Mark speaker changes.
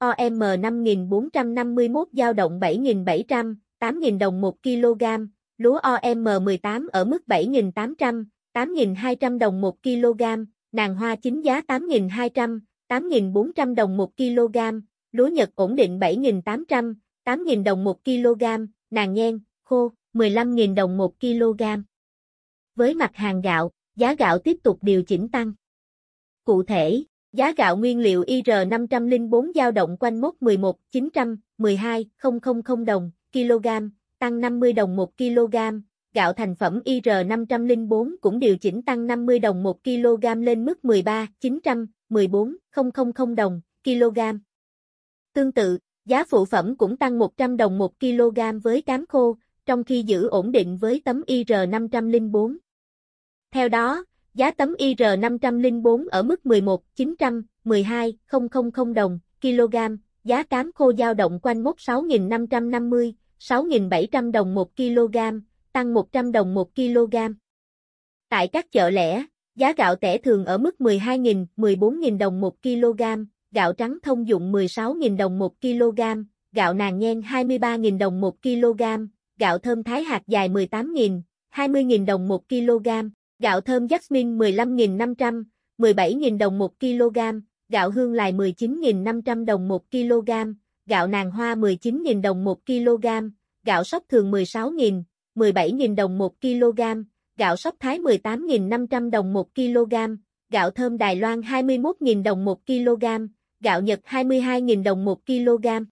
Speaker 1: OM 5451 giao động 7.700, 8.000 đồng 1 kg, lúa OM 18 ở mức 7.800, 8.200 đồng 1 kg, nàng hoa chính giá 8.200, 8.400 đồng 1 kg, lúa Nhật ổn định 7.800, 8.000 đồng 1 kg, nàng nhen, khô, 15.000 đồng 1 kg. Với mặt hàng gạo, giá gạo tiếp tục điều chỉnh tăng. Cụ thể, Giá gạo nguyên liệu IR504 dao động quanh mốc 11 900 12 000 đồng kg, tăng 50 đồng 1 kg. Gạo thành phẩm IR504 cũng điều chỉnh tăng 50 đồng 1 kg lên mức 13 900 14 000 đồng kg. Tương tự, giá phụ phẩm cũng tăng 100 đồng 1 kg với cám khô, trong khi giữ ổn định với tấm IR504. Theo đó, giá tấm IR504 ở mức 11.900-12.000 đồng, kg, giá cám khô dao động quanh mốc 6.550, 6.700 đồng 1 kg, tăng 100 đồng 1 kg. Tại các chợ lẻ, giá gạo tẻ thường ở mức 12.000, 14.000 đồng 1 kg, gạo trắng thông dụng 16.000 đồng 1 kg, gạo nàng nhen 23.000 đồng 1 kg, gạo thơm thái hạt dài 18.000, 20.000 đồng 1 kg. Gạo thơm Jasmine 15.500, 17.000 đồng 1 kg, gạo hương lài 19.500 đồng 1 kg, gạo nàng hoa 19.000 đồng 1 kg, gạo sóc thường 16.000, 17.000 đồng 1 kg, gạo sóc thái 18.500 đồng 1 kg, gạo thơm Đài Loan 21.000 đồng 1 kg, gạo Nhật 22.000 đồng 1 kg.